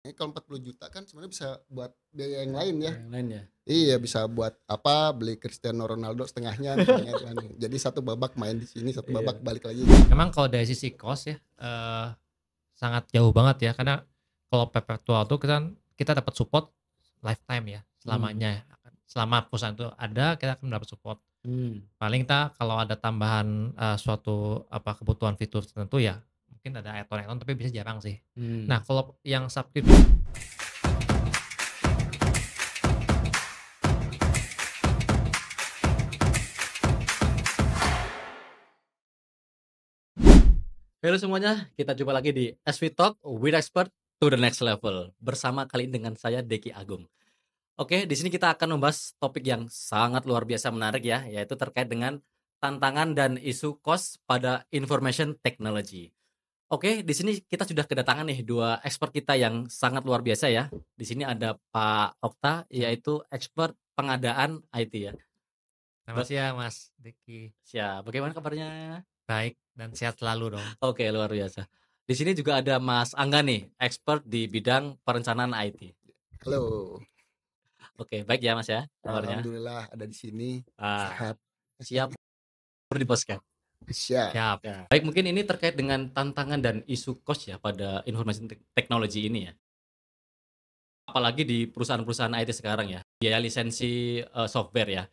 Ini eh, kalau 40 juta kan sebenarnya bisa buat biaya yang lain ya. Yang lain ya. Iya bisa buat apa beli Cristiano Ronaldo setengahnya setengahnya. Kan. Jadi satu babak main di sini, satu iya. babak iya. balik lagi. Memang kalau dari sisi cost ya uh, sangat jauh banget ya karena kalau perpetual tuh kita kita dapat support lifetime ya selamanya. Hmm. Selama perusahaan itu ada kita akan mendapat support. Hmm. Paling kita kalau ada tambahan uh, suatu apa kebutuhan fitur tertentu ya mungkin ada add on tapi bisa jarang sih hmm. nah kalau yang subscribe, Halo semuanya, kita jumpa lagi di SV Talk with Expert to the Next Level bersama kali ini dengan saya Deki Agung. Oke, di sini kita akan membahas topik yang sangat luar biasa menarik ya, yaitu terkait dengan tantangan dan isu cost pada information technology. Oke, di sini kita sudah kedatangan nih dua expert kita yang sangat luar biasa ya. Di sini ada Pak Okta, yaitu expert pengadaan IT ya. Selamat siang Mas Diki. Siap. Bagaimana kabarnya? Baik dan sehat selalu dong. Oke, luar biasa. Di sini juga ada Mas Angga nih, expert di bidang perencanaan IT. Halo. Oke, baik ya Mas ya. Kabarnya. Alhamdulillah ada di sini. Ah, sehat. Siap. Perlu diposkan. Siap. Siap. Ya. Baik, mungkin ini terkait dengan tantangan dan isu cost ya pada informasi teknologi ini ya. Apalagi di perusahaan-perusahaan IT sekarang ya, biaya lisensi uh, software ya.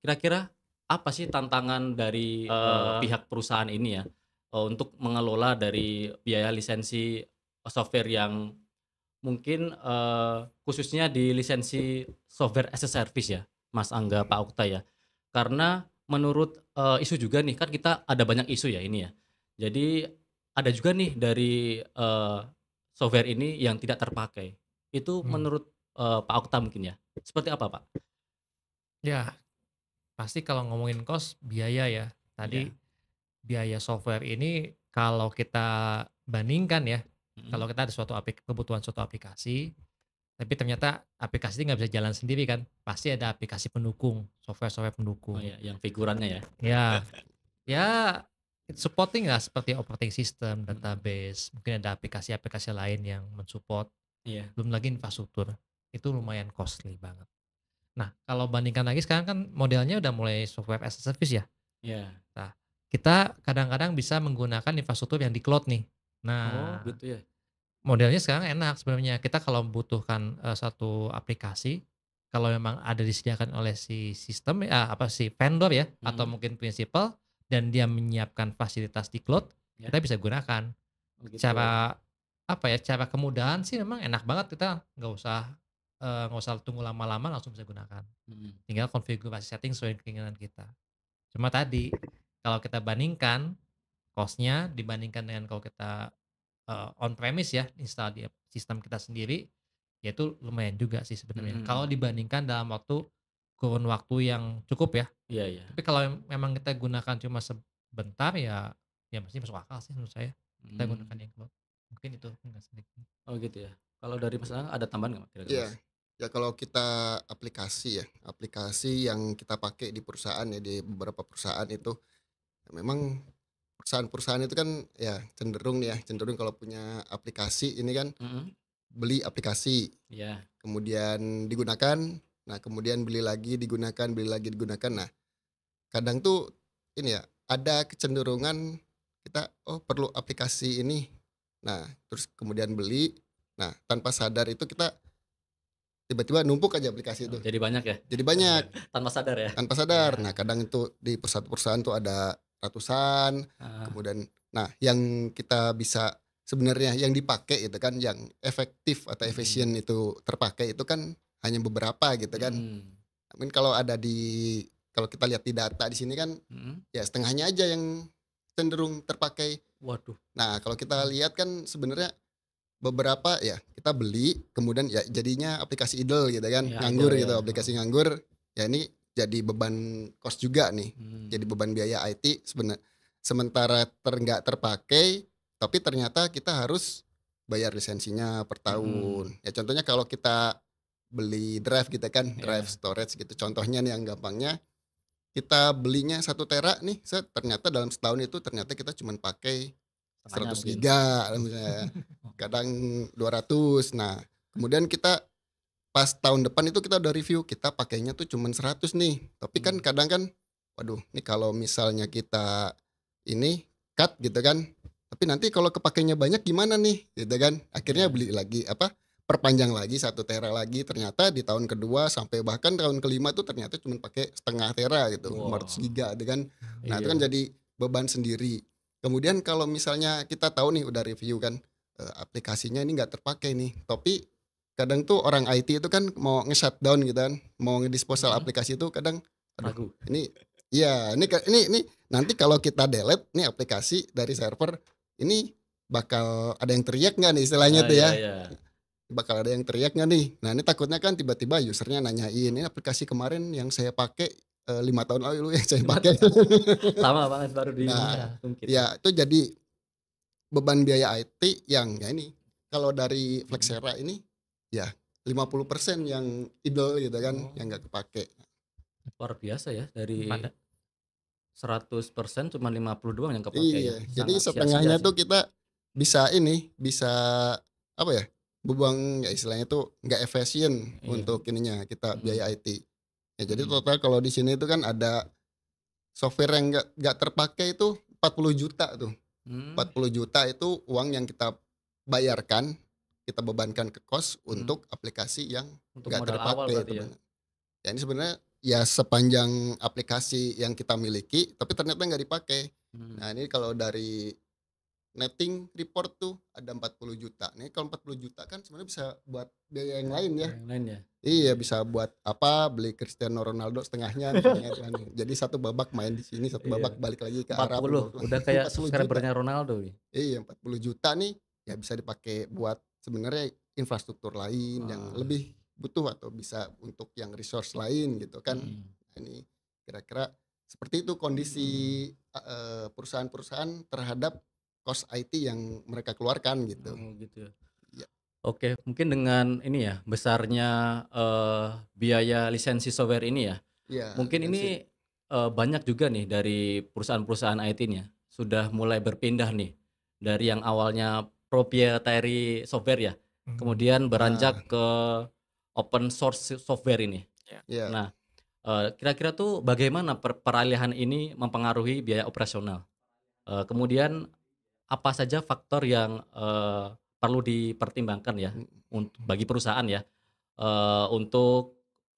Kira-kira apa sih tantangan dari uh, pihak perusahaan ini ya uh, untuk mengelola dari biaya lisensi software yang mungkin uh, khususnya di lisensi software as a service ya, Mas Angga Pak Okta ya. Karena menurut uh, isu juga nih kan kita ada banyak isu ya ini ya. Jadi ada juga nih dari uh, software ini yang tidak terpakai. Itu hmm. menurut uh, Pak Okta mungkin ya. Seperti apa Pak? Ya pasti kalau ngomongin kos biaya ya. Tadi ya. biaya software ini kalau kita bandingkan ya, hmm. kalau kita ada suatu kebutuhan suatu aplikasi tapi ternyata aplikasi ini nggak bisa jalan sendiri kan pasti ada aplikasi pendukung software-software pendukung oh, ya, yang figurannya ya ya ya supporting lah seperti operating system hmm. database mungkin ada aplikasi-aplikasi lain yang mensupport yeah. belum lagi infrastruktur itu lumayan costly banget nah kalau bandingkan lagi sekarang kan modelnya udah mulai software as a service ya Iya. nah kita kadang-kadang bisa menggunakan infrastruktur yang di cloud nih nah oh, gitu ya modelnya sekarang enak sebenarnya kita kalau membutuhkan uh, satu aplikasi kalau memang ada disediakan oleh si sistem uh, apa si vendor ya hmm. atau mungkin prinsipal dan dia menyiapkan fasilitas di cloud ya. kita bisa gunakan Begitu. Oh, cara ya. apa ya cara kemudahan sih memang enak banget kita nggak usah eh, nggak uh, usah tunggu lama-lama langsung bisa gunakan hmm. tinggal konfigurasi setting sesuai keinginan kita cuma tadi kalau kita bandingkan costnya dibandingkan dengan kalau kita uh, eh, on premise ya install di sistem kita sendiri yaitu lumayan juga sih sebenarnya hmm. kalau dibandingkan dalam waktu kurun waktu yang cukup ya iya iya tapi kalau memang kita gunakan cuma sebentar ya ya pasti masuk akal sih menurut saya kita hmm. gunakan yang cloud mungkin itu enggak sedikit oh gitu ya kalau dari Mas ada tambahan nggak kira-kira yeah. Ya kalau kita aplikasi ya, aplikasi yang kita pakai di perusahaan ya di beberapa perusahaan itu ya memang perusahaan-perusahaan itu kan ya cenderung nih ya cenderung kalau punya aplikasi ini kan mm -hmm. beli aplikasi yeah. kemudian digunakan nah kemudian beli lagi digunakan beli lagi digunakan nah kadang tuh ini ya ada kecenderungan kita oh perlu aplikasi ini nah terus kemudian beli nah tanpa sadar itu kita tiba-tiba numpuk aja aplikasi itu. Jadi banyak ya? Jadi banyak. Tanpa sadar ya? Tanpa sadar. Ya. Nah kadang itu di perusahaan-perusahaan tuh ada ratusan ah. kemudian nah yang kita bisa sebenarnya yang dipakai itu kan yang efektif atau hmm. efisien hmm. itu terpakai itu kan hanya beberapa gitu kan hmm. mungkin kalau ada di kalau kita lihat di data di sini kan hmm. ya setengahnya aja yang cenderung terpakai waduh nah kalau kita lihat kan sebenarnya beberapa ya kita beli kemudian ya jadinya aplikasi idle gitu kan ya, nganggur gitu, ya, gitu aplikasi nganggur ya ini jadi beban kos juga nih hmm. jadi beban biaya IT sebenarnya sementara ter terpakai tapi ternyata kita harus bayar lisensinya per hmm. tahun hmm. ya contohnya kalau kita beli drive gitu kan iya. drive storage gitu contohnya nih yang gampangnya kita belinya satu tera nih set ternyata dalam setahun itu ternyata kita cuma pakai 100 giga misalnya kadang 200 nah kemudian kita pas tahun depan itu kita udah review kita pakainya tuh cuman 100 nih tapi kan hmm. kadang kan waduh ini kalau misalnya kita ini cut gitu kan tapi nanti kalau kepakainya banyak gimana nih gitu kan akhirnya iya. beli lagi apa perpanjang lagi satu tera lagi ternyata di tahun kedua sampai bahkan tahun kelima tuh ternyata cuma pakai setengah tera gitu wow. 500 giga gitu kan nah iya. itu kan jadi beban sendiri kemudian kalau misalnya kita tahu nih udah review kan eh, aplikasinya ini nggak terpakai nih tapi kadang tuh orang IT itu kan mau nge-shutdown gitu kan, mau ngedisposal hmm. aplikasi itu kadang ragu. Ini iya, ini ini ini nanti kalau kita delete nih aplikasi dari server, ini bakal ada yang teriak nggak nih istilahnya nah, tuh ya. Iya, iya. Bakal ada yang teriak nggak nih? Nah, ini takutnya kan tiba-tiba usernya nanyain, ini aplikasi kemarin yang saya pakai eh, lima tahun lalu ya saya pakai sama banget baru di nah, ya iya, itu jadi beban biaya IT yang ya ini kalau dari Flexera ini ya 50% yang idol gitu kan oh. yang nggak kepake luar biasa ya dari Pada. 100% cuma 50 doang yang kepake iya. ya. jadi setengahnya tuh kita bisa ini bisa apa ya buang ya istilahnya tuh nggak efisien iya. untuk ininya kita hmm. biaya IT ya jadi hmm. total kalau di sini itu kan ada software yang nggak nggak terpakai itu 40 juta tuh hmm. 40 juta itu uang yang kita bayarkan kita bebankan ke kos hmm. untuk aplikasi yang nggak terpakai ya. ya ini sebenarnya ya sepanjang aplikasi yang kita miliki tapi ternyata nggak dipakai hmm. nah ini kalau dari netting report tuh ada 40 juta. Nah, nih kalau 40 juta kan sebenarnya bisa buat biaya yang lain ya. Yang lain ya. Iya bisa buat apa beli Cristiano Ronaldo setengahnya misalnya gitu kan. Jadi satu babak main di sini, satu iya. babak iya. balik lagi ke 40, Arab. 40 udah kayak subscribernya Ronaldo. nih Iya 40 juta nih ya bisa dipakai buat sebenarnya infrastruktur lain ah. yang lebih butuh atau bisa untuk yang resource lain gitu kan hmm. Nah, ini kira-kira seperti itu kondisi eh, perusahaan-perusahaan terhadap cost IT yang mereka keluarkan gitu. Oh, gitu ya. Iya. Oke, mungkin dengan ini ya besarnya uh, biaya lisensi software ini ya. ya mungkin lisensi. ini uh, eh, banyak juga nih dari perusahaan-perusahaan IT-nya sudah mulai berpindah nih dari yang awalnya proprietary software ya. Hmm. Kemudian beranjak nah. ke open source software ini. Yeah. Yeah. Nah, eh, kira-kira tuh bagaimana per peralihan ini mempengaruhi biaya operasional? Eh, kemudian apa saja faktor yang eh, perlu dipertimbangkan ya hmm. untuk bagi perusahaan ya untuk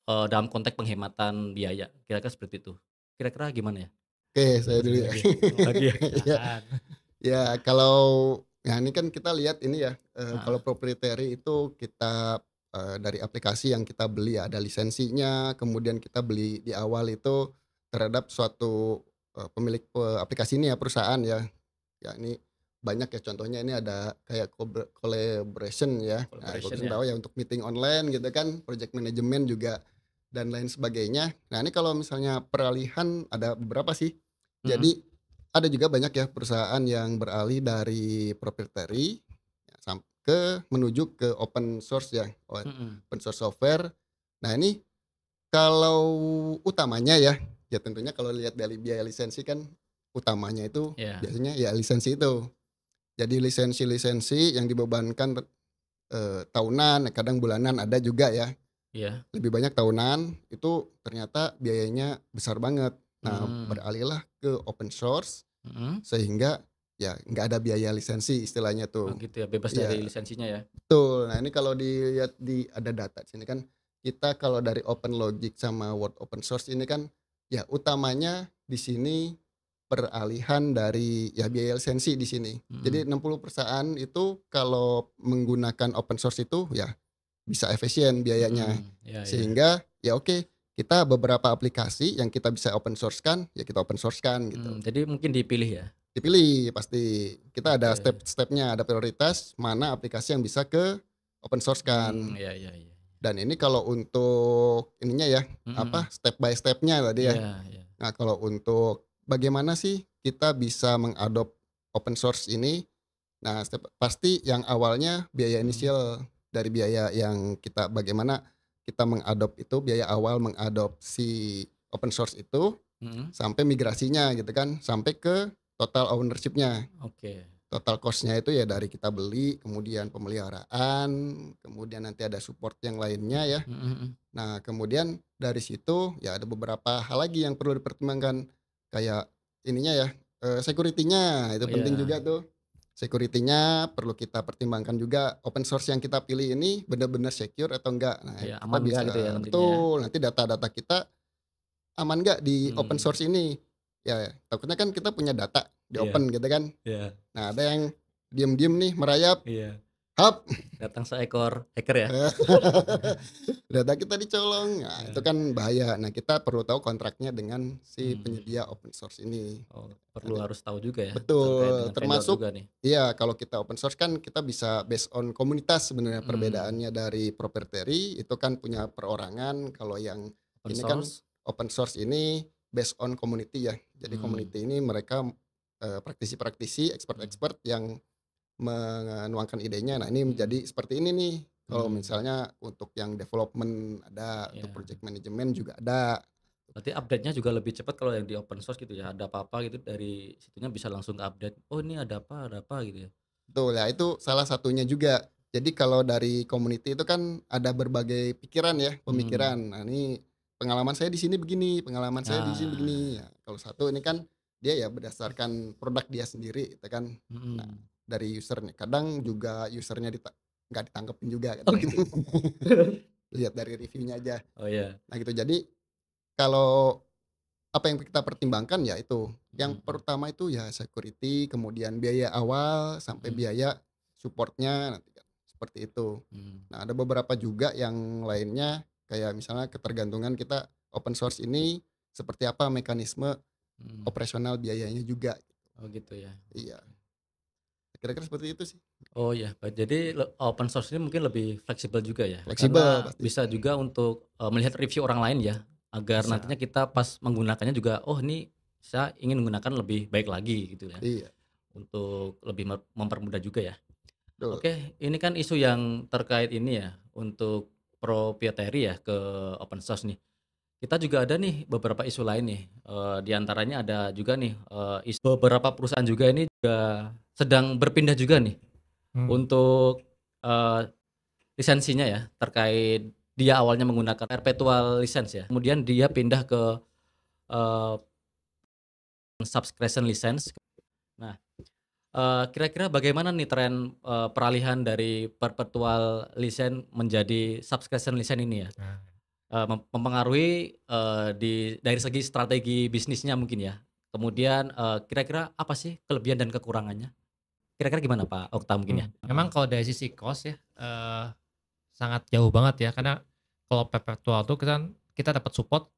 dalam konteks penghematan biaya kira-kira seperti itu. Kira-kira gimana ya? Oke, saya dulu ya. Lagi ya. Ya, kalau Nah ini kan kita lihat ini ya, nah. kalau proprietary itu kita dari aplikasi yang kita beli ya, ada lisensinya, kemudian kita beli di awal itu terhadap suatu pemilik aplikasi ini ya perusahaan ya, ya ini banyak ya contohnya ini ada kayak collaboration ya, nah, collaboration nah, ya. tahu ya untuk meeting online gitu kan, project management juga dan lain sebagainya. Nah ini kalau misalnya peralihan ada beberapa sih, -hmm. jadi ada juga banyak ya perusahaan yang beralih dari proprietary ya, ke menuju ke open source ya open source software nah ini kalau utamanya ya ya tentunya kalau lihat dari biaya lisensi kan utamanya itu yeah. biasanya ya lisensi itu jadi lisensi-lisensi yang dibebankan eh, tahunan kadang bulanan ada juga ya yeah. lebih banyak tahunan itu ternyata biayanya besar banget Nah, hmm. beralihlah ke open source hmm. sehingga ya nggak ada biaya lisensi istilahnya tuh. Oh, gitu ya, bebas ya. dari lisensinya ya. Betul. Nah, ini kalau dilihat di ada data sini kan kita kalau dari open logic sama word open source ini kan ya utamanya di sini peralihan dari ya biaya lisensi di sini. Hmm. Jadi 60 perusahaan itu kalau menggunakan open source itu ya bisa efisien biayanya. Hmm, ya, ya. Sehingga ya, ya oke, okay, kita beberapa aplikasi yang kita bisa open source-kan, ya kita open source-kan gitu. Hmm, jadi mungkin dipilih ya. Dipilih pasti. Kita ada step-stepnya, ada prioritas mana aplikasi yang bisa ke open source-kan. Hmm, ya, ya, ya. Dan ini kalau untuk ininya ya, hmm. apa step by stepnya tadi ya. ya, ya. Nah, kalau untuk bagaimana sih kita bisa mengadop open source ini? Nah, step, pasti yang awalnya biaya hmm. inisial dari biaya yang kita bagaimana kita mengadop itu biaya awal mengadopsi open source itu hmm. sampai migrasinya gitu kan sampai ke total ownershipnya. Oke. Okay. Total costnya itu ya dari kita beli, kemudian pemeliharaan, kemudian nanti ada support yang lainnya ya. Hmm. Nah kemudian dari situ ya ada beberapa hal lagi yang perlu dipertimbangkan kayak ininya ya uh, security-nya itu oh penting yeah. juga tuh security-nya perlu kita pertimbangkan juga open source yang kita pilih ini benar-benar secure atau enggak nah ya, aman bisa gitu ya, betul nanti data-data kita aman enggak di hmm. open source ini ya takutnya kan kita punya data di yeah. open gitu kan yeah. nah ada yang diem-diem nih merayap yeah. Hap. Datang seekor hacker ya. Data kita dicolong. Nah, ya. itu kan bahaya. Nah, kita perlu tahu kontraknya dengan si hmm. penyedia open source ini. Oh, perlu Ada. harus tahu juga ya. Betul. Termasuk juga nih. Iya, kalau kita open source kan kita bisa based on komunitas sebenarnya hmm. perbedaannya dari proprietary itu kan punya perorangan, kalau yang open ini kan source. kan open source ini based on community ya. Jadi hmm. community ini mereka eh, praktisi-praktisi, expert-expert yang menuangkan idenya nah ini hmm. menjadi seperti ini nih kalau hmm. misalnya untuk yang development ada yeah. untuk iya. project management juga ada berarti update-nya juga lebih cepat kalau yang di open source gitu ya ada apa-apa gitu dari situnya bisa langsung ke update oh ini ada apa ada apa gitu ya betul ya itu salah satunya juga jadi kalau dari community itu kan ada berbagai pikiran ya hmm. pemikiran hmm. nah ini pengalaman saya di sini begini pengalaman saya di sini ah. begini ya, kalau satu ini kan dia ya berdasarkan produk dia sendiri itu kan hmm. nah dari usernya kadang juga usernya dita nggak ditangkepin juga gitu. okay. Oh, gitu. lihat dari reviewnya aja oh iya yeah. nah gitu jadi kalau apa yang kita pertimbangkan ya itu yang hmm. pertama itu ya security kemudian biaya awal sampai hmm. biaya supportnya nanti kan, seperti itu hmm. nah ada beberapa juga yang lainnya kayak misalnya ketergantungan kita open source ini seperti apa mekanisme hmm. operasional biayanya juga oh gitu ya iya kira-kira seperti itu sih oh ya jadi open source ini mungkin lebih fleksibel juga ya fleksibel bisa juga untuk uh, melihat review orang lain ya agar bisa. nantinya kita pas menggunakannya juga oh ini saya ingin menggunakan lebih baik lagi gitu ya iya. untuk lebih mempermudah juga ya Betul. Oke, ini kan isu yang terkait ini ya untuk proprietary ya ke open source nih. Kita juga ada nih beberapa isu lain nih. Uh, di antaranya ada juga nih uh, eh, isu beberapa perusahaan juga ini juga sedang berpindah juga nih hmm. untuk uh, lisensinya ya terkait dia awalnya menggunakan perpetual license ya. Kemudian dia pindah ke uh, subscription license. Nah, kira eh, kira-kira bagaimana nih tren uh, peralihan dari perpetual license menjadi subscription license ini ya? Hmm. Uh, mempengaruhi uh, di dari segi strategi bisnisnya mungkin ya. Kemudian kira kira-kira apa sih kelebihan dan kekurangannya? kira-kira gimana Pak Okta mungkin ya? Hmm, memang kalau dari sisi cost ya uh, sangat jauh banget ya karena kalau perpetual tuh kita kita dapat support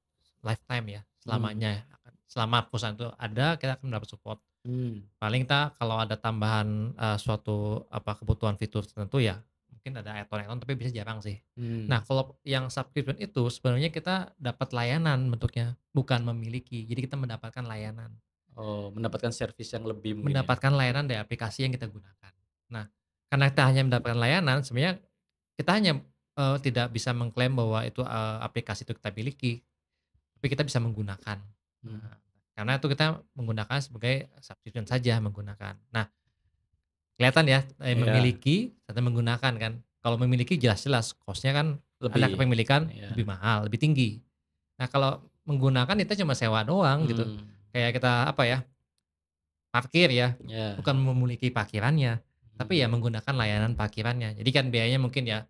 lifetime ya hmm. selamanya hmm. selama perusahaan itu ada kita akan mendapat support. Hmm. Paling tak kalau ada tambahan uh, suatu apa kebutuhan fitur tertentu ya mungkin ada add-on tapi bisa jarang sih. Hmm. Nah kalau yang subscription itu sebenarnya kita dapat layanan bentuknya bukan memiliki jadi kita mendapatkan layanan. Oh, mendapatkan servis yang lebih ya? mendapatkan layanan dari aplikasi yang kita gunakan. Nah, karena kita hanya mendapatkan layanan, sebenarnya kita hanya uh, tidak bisa mengklaim bahwa itu uh, aplikasi itu kita miliki, tapi kita bisa menggunakan. Hmm. Nah, karena itu kita menggunakan sebagai subscription saja menggunakan. Nah, kelihatan ya eh, yeah. memiliki atau menggunakan kan. Kalau memiliki jelas-jelas costnya kan lebih, ada kepemilikan yeah. lebih mahal, lebih tinggi. Nah kalau menggunakan itu cuma sewa doang gitu. hmm. gitu kayak kita apa ya parkir ya yeah. bukan memiliki parkirannya tapi ya hmm. menggunakan layanan parkirannya jadi kan biayanya mungkin ya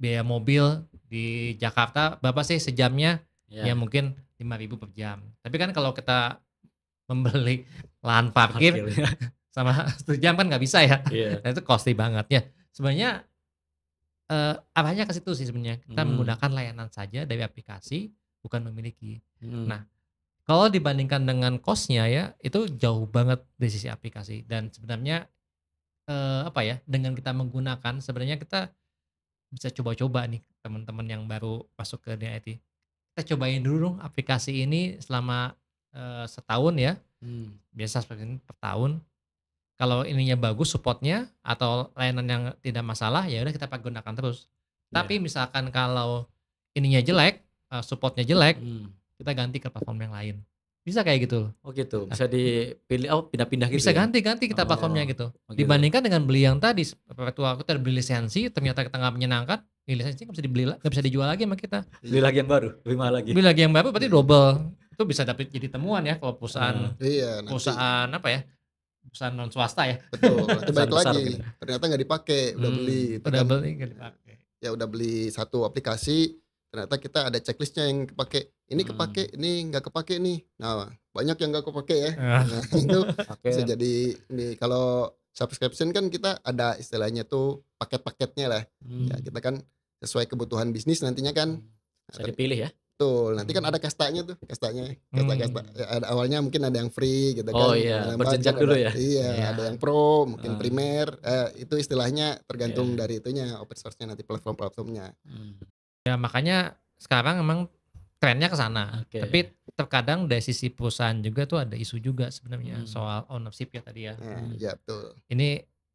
biaya mobil di Jakarta berapa sih sejamnya yeah. ya mungkin 5000 per jam tapi kan kalau kita membeli lahan parkir, parkir ya. sama sejam kan nggak bisa ya yeah. nah, itu costly banget ya sebenarnya eh, apanya ke situ sih sebenarnya kita hmm. menggunakan layanan saja dari aplikasi bukan memiliki hmm. nah kalau dibandingkan dengan cost-nya ya, itu jauh banget di sisi aplikasi. Dan sebenarnya eh, apa ya, dengan kita menggunakan sebenarnya kita bisa coba-coba nih teman-teman yang baru masuk ke dunia IT. Kita cobain dulu dong aplikasi ini selama eh, setahun ya. Hmm. Biasa seperti ini per tahun. Kalau ininya bagus supportnya atau layanan yang tidak masalah ya udah kita pakai gunakan terus. Yeah. Tapi misalkan kalau ininya jelek, eh, supportnya jelek, hmm kita ganti ke platform yang lain bisa kayak gitu loh. Oh gitu, nah. bisa dipilih oh pindah-pindah gitu. Ya? Bisa ganti-ganti ya? kita oh, platformnya gitu. Oh, gitu. Dibandingkan dengan beli yang tadi perpetua aku terbeli lisensi ternyata kita nggak menyenangkan, lisensi nggak bisa dibeli nggak bisa dijual lagi sama kita. Beli lagi yang baru, beli mahal lagi. Beli lagi yang baru berarti double. Itu bisa dapat jadi temuan ya kalau perusahaan hmm, iya, nanti. perusahaan apa ya? Perusahaan non swasta ya. Betul. Itu lagi. Gitu. Ternyata nggak dipakai, udah hmm, beli. Udah kan. beli nggak dipakai. Ya udah beli satu aplikasi ternyata kita ada checklistnya yang kepake ini hmm. kepake ini nggak kepake nih nah banyak yang nggak kepake ya ah. nah, itu okay. bisa jadi ini kalau subscription kan kita ada istilahnya tuh paket-paketnya lah hmm. ya kita kan sesuai kebutuhan bisnis nantinya kan hmm. bisa dipilih ya Betul. Nanti kan hmm. ada kastanya tuh, kastanya. Kasta-kasta. Hmm. Ya, ada awalnya mungkin ada yang free gitu oh, kan. Oh iya, berjenjang dulu ada, ya. Iya, yeah. ada yang pro, mungkin hmm. primer. Eh, itu istilahnya tergantung yeah. dari itunya open source-nya nanti platform-platformnya. Hmm. Ya makanya sekarang emang trennya ke sana. Okay. Tapi terkadang dari sisi perusahaan juga tuh ada isu juga sebenarnya hmm. soal ownership ya tadi ya. Hmm, hmm. Iya, betul. Ini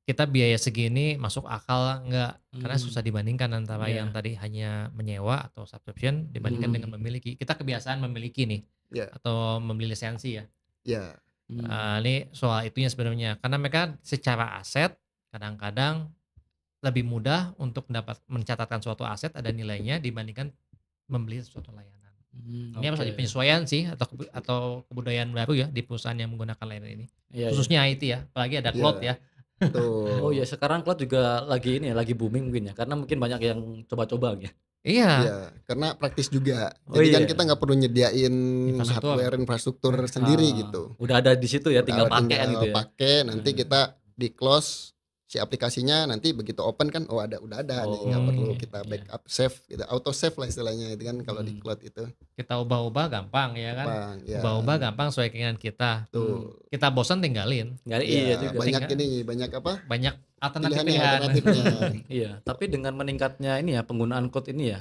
kita biaya segini masuk akal enggak Hmm. Karena susah dibandingkan antara yeah. yang tadi hanya menyewa atau subscription dibandingkan hmm. dengan memiliki. Kita kebiasaan memiliki nih yeah. atau membeli lisensi ya. Ya. Yeah. Hmm. Uh, ini soal itunya sebenarnya karena mereka secara aset kadang-kadang lebih mudah untuk dapat mencatatkan suatu aset ada nilainya dibandingkan membeli suatu layanan. Hmm, ini okay. harus penyesuaian sih atau atau kebudayaan baru ya di perusahaan yang menggunakan layanan ini. Yeah, Khususnya yeah. IT ya, apalagi ada iya. cloud yeah. ya. Tuh. Oh ya sekarang cloud juga lagi ini ya, lagi booming mungkin ya karena mungkin banyak yang coba-coba gitu ya. Iya. Ya, Karena praktis juga. Oh Jadi oh, iya. kan kita nggak perlu nyediain infrastruktur. hardware infrastruktur ah, sendiri ah, gitu. Udah ada di situ ya, tinggal pakai gitu ya. Pakai nanti hmm. kita di close si aplikasinya nanti begitu open kan oh ada udah ada oh, nggak perlu iya, kita iya. backup iya. save gitu auto save lah istilahnya itu kan kalau hmm. di cloud itu kita ubah-ubah gampang ya kan gampang, ya. ubah-ubah gampang sesuai keinginan kita tuh hmm. kita bosan tinggalin ya, iya, juga. banyak tinggal. ini banyak apa banyak alternatif alternatifnya iya tapi dengan meningkatnya ini ya penggunaan cloud ini ya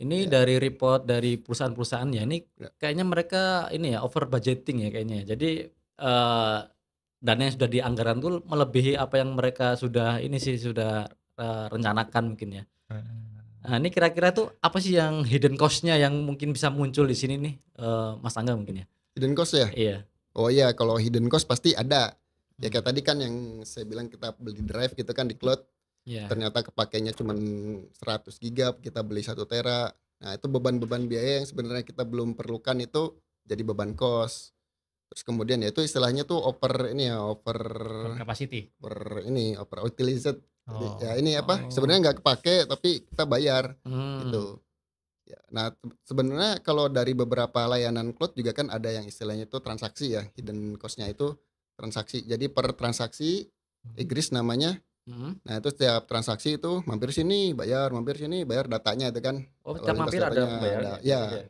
ini ya. dari report dari perusahaan-perusahaannya ini ya. kayaknya mereka ini ya over budgeting ya kayaknya ya. jadi uh, dana yang sudah dianggaran tuh melebihi apa yang mereka sudah ini sih sudah uh, rencanakan mungkin ya. Eh. Nah, ini kira-kira tuh apa sih yang hidden costnya yang mungkin bisa muncul di sini nih uh, Mas Angga mungkin ya? Hidden cost ya? Iya. Oh iya, kalau hidden cost pasti ada. Ya hmm. kayak tadi kan yang saya bilang kita beli drive gitu kan di cloud. Yeah. Ternyata kepakainya cuma 100 giga, kita beli satu tera. Nah, itu beban-beban biaya yang sebenarnya kita belum perlukan itu jadi beban cost terus kemudian ya itu istilahnya tuh over ini ya over capacity over ini over utilized ya oh. ya ini apa oh. sebenarnya nggak kepake tapi kita bayar hmm. gitu ya, nah sebenarnya kalau dari beberapa layanan cloud juga kan ada yang istilahnya itu transaksi ya hidden costnya itu transaksi jadi per transaksi egress hmm. namanya Hmm. Nah itu setiap transaksi itu mampir sini bayar, mampir sini bayar datanya itu kan. Oh, setiap mampir ada Ada, gitu ya, ya, ada, ya.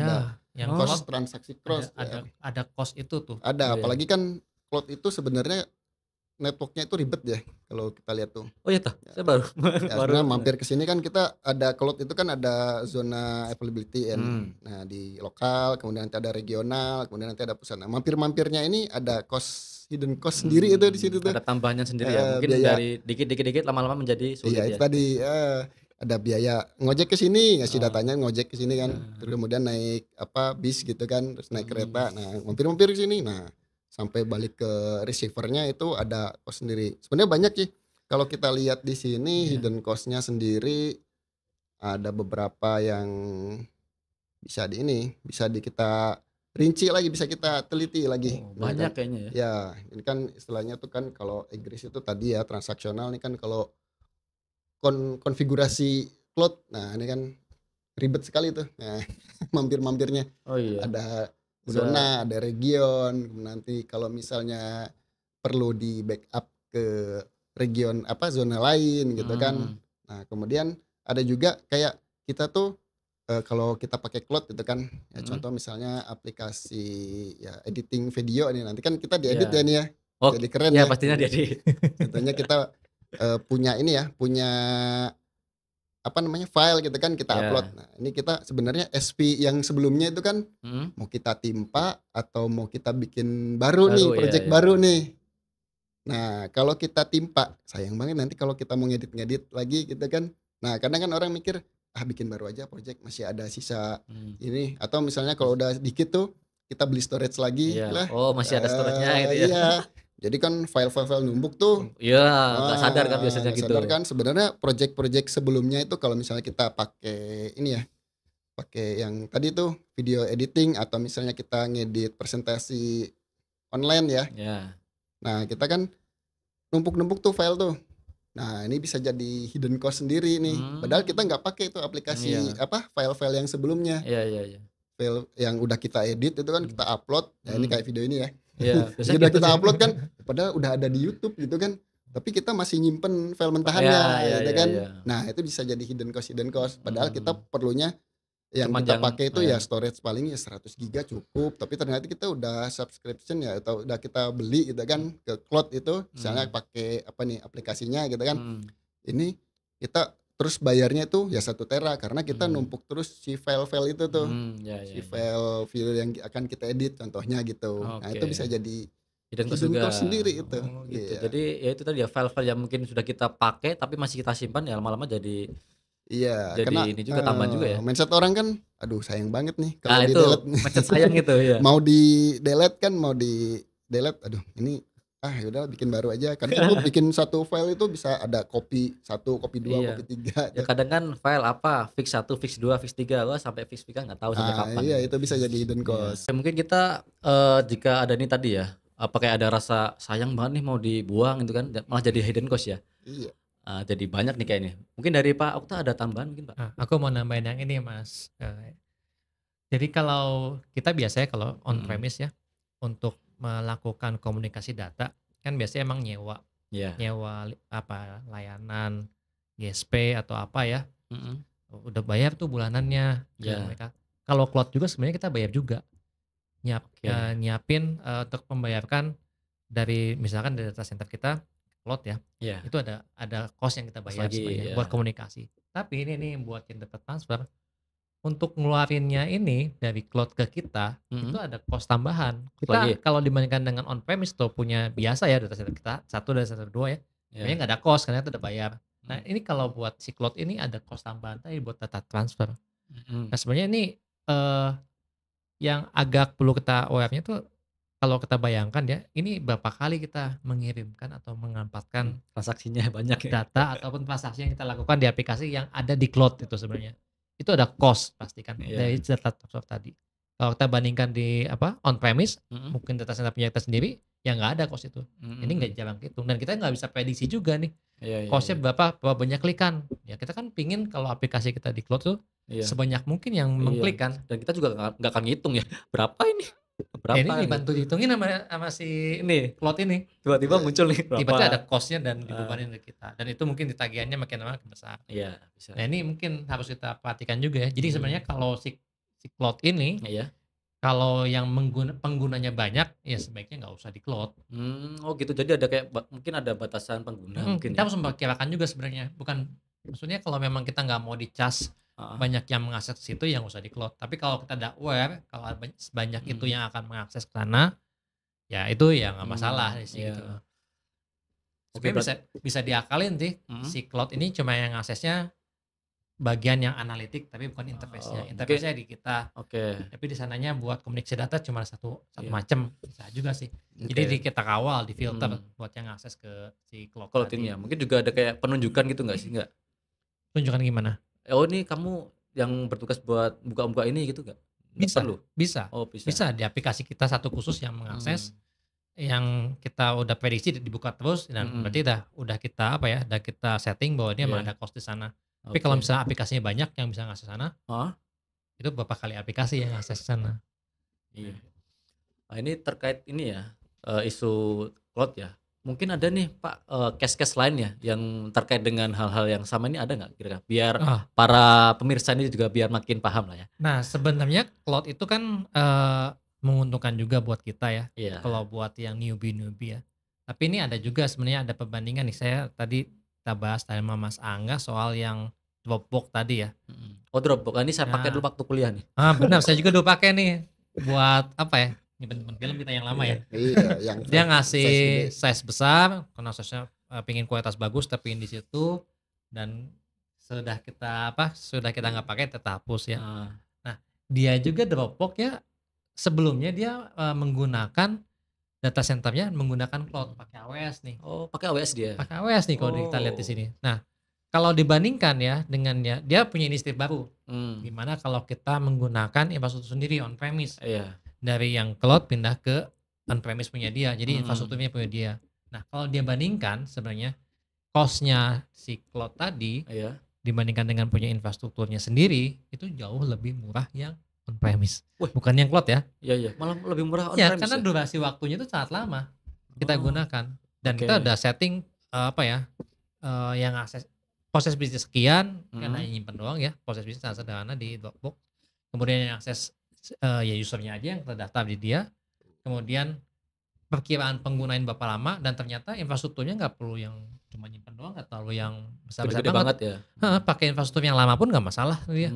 ada yang oh. cost transaksi cross ada, ya. ada ada cost itu tuh ada yeah. apalagi kan cloud itu sebenarnya networknya itu ribet ya kalau kita lihat tuh oh iya tuh ya. saya baru ya, baru mampir ke sini kan kita ada cloud itu kan ada zona availability ya hmm. nah di lokal kemudian nanti ada regional kemudian nanti ada pusat nah mampir-mampirnya ini ada cost hidden cost sendiri hmm. itu di situ tuh ada tambahannya sendiri uh, ya eh, mungkin biaya. dari dikit-dikit dikit lama-lama menjadi sulit iya, ya tadi uh, ada biaya ngojek ke sini ngasih oh. datanya ngojek ke sini kan iya. terus kemudian naik apa bis gitu kan terus naik hmm. kereta nah mampir-mampir ke sini nah sampai balik ke receivernya itu ada cost sendiri sebenarnya banyak sih kalau kita lihat di sini yeah. hidden costnya sendiri ada beberapa yang bisa di ini bisa di kita rinci lagi bisa kita teliti lagi oh, banyak kayaknya ya ya ini kan istilahnya tuh kan kalau Inggris itu tadi ya transaksional ini kan kalau kon konfigurasi cloud nah ini kan ribet sekali tuh nah, mampir-mampirnya oh, iya. ada zona ada region nanti kalau misalnya perlu di backup ke region apa zona lain gitu hmm. kan nah kemudian ada juga kayak kita tuh uh, kalau kita pakai cloud gitu kan ya hmm. contoh misalnya aplikasi ya editing video ini nanti kan kita diedit yeah. ya nih ya oh, jadi keren ya, ya. pastinya diedit contohnya kita uh, punya ini ya, punya apa namanya file gitu kan kita yeah. upload. Nah, ini kita sebenarnya SP yang sebelumnya itu kan hmm? mau kita timpa atau mau kita bikin baru, baru nih, iya, project yeah, baru nih. Nah, kalau kita timpa, sayang banget nanti kalau kita mau ngedit-ngedit lagi gitu kan. Nah, kadang kan orang mikir ah bikin baru aja project masih ada sisa hmm. ini atau misalnya kalau udah sedikit tuh kita beli storage lagi yeah. lah. Oh, masih ada storage-nya uh, gitu eh, ya. Iya. Jadi kan file-file numpuk tuh. Iya, nggak ah, sadar kan biasanya gak gitu. Sadar kan sebenarnya project-project sebelumnya itu kalau misalnya kita pakai ini ya, pakai yang tadi tuh video editing atau misalnya kita ngedit presentasi online ya. Yeah. Nah kita kan numpuk-numpuk tuh file tuh. Nah ini bisa jadi hidden cost sendiri nih. Hmm. Padahal kita nggak pakai itu aplikasi ya. apa file-file yang sebelumnya. Iya iya iya. File yang udah kita edit itu kan hmm. kita upload. Nah ini hmm. kayak video ini ya ya, kita sih. upload kan padahal udah ada di YouTube gitu kan tapi kita masih nyimpen file mentahannya ya, ya gitu ya, kan ya, nah itu bisa jadi hidden cost hidden cost padahal hmm. kita perlunya yang Cuman kita pakai itu oh ya. ya storage paling ya 100 giga cukup tapi ternyata kita udah subscription ya atau udah kita beli gitu kan ke cloud itu misalnya hmm. pakai apa nih aplikasinya gitu kan hmm. ini kita terus bayarnya tuh ya satu tera karena kita hmm. numpuk terus si file-file itu tuh hmm, ya, ya, si ya. file ya. file yang akan kita edit contohnya gitu okay. nah itu bisa jadi hidden cost juga sendiri oh, itu oh, gitu. Yeah. jadi ya itu tadi ya file-file yang mungkin sudah kita pakai tapi masih kita simpan ya lama-lama jadi Iya, jadi karena, ini juga tambahan uh, juga ya. Eh, mindset orang kan, aduh sayang banget nih kalau nah, di delete. itu, sayang gitu ya. mau di delete kan, mau di delete, aduh ini ah yaudah bikin baru aja kan itu bikin satu file itu bisa ada copy satu copy dua iya. copy tiga ya kadang kan file apa fix satu fix dua fix tiga lah sampai fix tiga nggak tahu sampai ah, kapan iya itu bisa jadi hidden iya. cost ya, mungkin kita uh, jika ada nih tadi ya apa kayak ada rasa sayang banget nih mau dibuang itu kan malah jadi hidden cost ya iya uh, jadi banyak nih kayaknya mungkin dari Pak Okta ada tambahan mungkin Pak nah, aku mau nambahin yang ini Mas eh, jadi kalau kita biasanya kalau on hmm. premise hmm. ya untuk melakukan komunikasi data kan biasanya emang nyewa yeah. nyewa apa layanan GSP atau apa ya mm -hmm. udah bayar tuh bulanannya yeah. mereka kalau cloud juga sebenarnya kita bayar juga nyiap okay. Iya. uh, eh, nyiapin uh, untuk membayarkan dari misalkan dari data center kita cloud ya yeah. itu ada ada cost yang kita bayar Lagi, sebenarnya yeah. buat komunikasi tapi ini nih buat internet transfer untuk ngeluarinnya ini dari cloud ke kita mm-hmm. itu ada cost tambahan. Kita Lagi. kalau dibandingkan dengan on premise tuh punya biasa ya data center kita satu dan center dua ya, yeah. nggak ada cost karena itu udah bayar. Mm-hmm. Nah ini kalau buat si cloud ini ada cost tambahan tadi buat data transfer. Mm-hmm. Nah sebenarnya ini uh, yang agak perlu kita aware-nya tuh kalau kita bayangkan ya ini berapa kali kita mengirimkan atau mengampatkan hmm, transaksinya banyak ya? data ataupun transaksi yang kita lakukan di aplikasi yang ada di cloud itu sebenarnya itu ada cost pasti kan yeah. dari data soft tadi. Kalau kita bandingkan di apa on premise, mm -hmm. mungkin data center punya kita sendiri, ya nggak ada cost itu. Mm -hmm. Ini nggak jalan gitu dan kita nggak bisa prediksi juga nih. Yeah, iya, Costnya yeah, berapa berapa banyak klikan? Ya kita kan pingin kalau aplikasi kita di cloud tuh yeah. sebanyak mungkin yang yeah. mengklik iya. kan. Dan kita juga nggak akan ngitung ya berapa ini berapa ini dibantu dihitungin sama, sama si ini plot ini tiba-tiba iya. muncul nih tiba-tiba ada costnya dan ah. dibebanin ke kita dan itu mungkin ditagihannya makin lama makin besar iya bisa nah ini mungkin harus kita perhatikan juga ya jadi hmm. sebenarnya kalau si si cloud ini iya kalau yang mengguna, penggunanya banyak ya sebaiknya nggak usah di cloud. Hmm, oh gitu. Jadi ada kayak mungkin ada batasan pengguna hmm, mungkin. Kita ya? harus memperkirakan juga sebenarnya. Bukan maksudnya kalau memang kita nggak mau di dicas uh. banyak yang mengakses situ yang usah di cloud tapi kalau kita ada aware kalau banyak hmm. itu yang akan mengakses ke sana ya itu ya nggak hmm, masalah hmm. sih yeah. gitu Oke, okay, bisa bisa diakalin sih hmm. si cloud ini cuma yang aksesnya bagian yang analitik tapi bukan interface-nya. Oh, interface-nya okay. di kita. Oke. Okay. Tapi di sananya buat komunikasi data cuma satu satu yeah. macam bisa juga sih. Okay. Jadi di kita kawal, di filter hmm. buat yang akses ke si cloud. Cloud ini ya. Mungkin juga ada kayak penunjukan gitu nggak sih nggak? penunjukan gimana? Eh, oh ini kamu yang bertugas buat buka-buka ini gitu gak? bisa loh. bisa oh bisa bisa di aplikasi kita satu khusus yang mengakses hmm. yang kita udah prediksi dibuka terus dan hmm. berarti udah udah kita apa ya udah kita setting bahwa ini iya. yeah. emang ada cost di sana okay. tapi kalau misalnya aplikasinya banyak yang bisa ngakses sana huh? itu berapa kali aplikasi yang ngakses sana iya nah, ini terkait ini ya uh, isu cloud ya mungkin ada nih Pak uh, eh, case-case lain ya yang terkait dengan hal-hal yang sama ini ada nggak kira-kira biar oh. para pemirsa ini juga biar makin paham lah ya. Nah sebenarnya cloud itu kan uh, menguntungkan juga buat kita ya yeah. kalau buat yang newbie newbie ya. Tapi ini ada juga sebenarnya ada perbandingan nih saya tadi kita bahas sama Mas Angga soal yang Dropbox tadi ya. Oh Dropbox ah, ini saya nah. pakai dulu waktu kuliah nih. Ah benar saya juga dulu pakai nih buat apa ya teman teman film kita yang lama ya. Iya, iya yang dia ngasih size, size besar karena size eh, pingin kualitas bagus tapi di situ dan sudah kita apa sudah kita nggak pakai tetap hapus ya. Hmm. Nah dia juga Dropbox ya sebelumnya dia uh, menggunakan data centernya menggunakan cloud pakai AWS nih. Oh pakai AWS dia. Pakai AWS nih kalau oh. kita lihat di oh. sini. Nah kalau dibandingkan ya dengan ya dia punya inisiatif baru hmm. gimana kalau kita menggunakan infrastruktur sendiri on premise iya dari yang cloud pindah ke on-premise punya dia. Jadi hmm. infrastrukturnya punya dia. Nah, kalau dia bandingkan sebenarnya costnya si cloud tadi yeah. dibandingkan dengan punya infrastrukturnya sendiri itu jauh lebih murah yang on premise. Wih. Bukan yang cloud ya. Iya iya, malah lebih murah iya, on premise. Ya, karena durasi ya? waktunya itu sangat lama kita oh. gunakan dan okay. kita ada setting uh, apa ya? Uh, yang akses proses bisnis sekian kan hmm. karena ingin doang ya. Proses bisnis sangat sederhana di Dropbox. Kemudian yang akses uh, ya usernya aja yang terdaftar di dia kemudian perkiraan penggunaan bapak lama dan ternyata infrastrukturnya nggak perlu yang cuma nyimpan doang nggak terlalu yang besar besar banget. banget ya pakai infrastruktur yang lama pun nggak masalah dia ya.